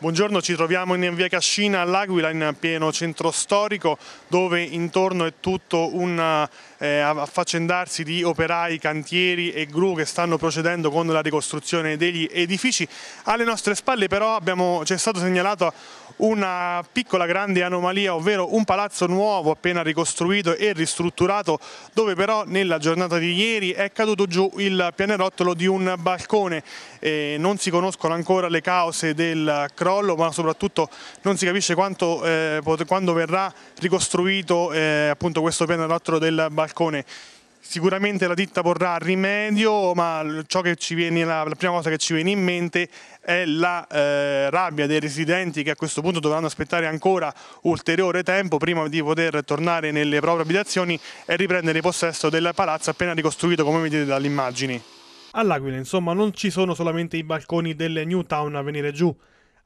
Buongiorno, ci troviamo in via Cascina all'Aquila in pieno centro storico dove intorno è tutto un eh, affaccendarsi di operai, cantieri e gru che stanno procedendo con la ricostruzione degli edifici. Alle nostre spalle però abbiamo, ci è stato segnalato una piccola grande anomalia, ovvero un palazzo nuovo appena ricostruito e ristrutturato dove però nella giornata di ieri è caduto giù il pianerottolo di un balcone. Eh, non si conoscono ancora le cause del crollo crollo ma soprattutto non si capisce quanto, eh, quando verrà ricostruito eh, appunto questo piano d'altro del balcone. Sicuramente la ditta porrà rimedio, ma viene, la, la, prima cosa che ci viene in mente è la eh, rabbia dei residenti che a questo punto dovranno aspettare ancora ulteriore tempo prima di poter tornare nelle proprie abitazioni e riprendere possesso del palazzo appena ricostruito come vedete dalle immagini. All'Aquila insomma non ci sono solamente i balconi delle New Town a venire giù,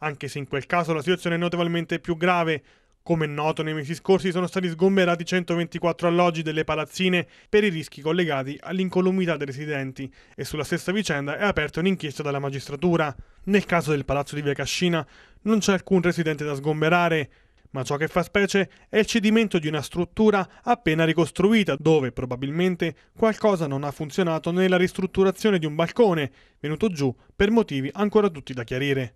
anche se in quel caso la situazione è notevolmente più grave. Come noto, nei mesi scorsi sono stati sgomberati 124 alloggi delle palazzine per i rischi collegati all'incolumità dei residenti e sulla stessa vicenda è aperta un'inchiesta dalla magistratura. Nel caso del palazzo di Via Cascina non c'è alcun residente da sgomberare, ma ciò che fa specie è il cedimento di una struttura appena ricostruita, dove probabilmente qualcosa non ha funzionato nella ristrutturazione di un balcone, venuto giù per motivi ancora tutti da chiarire.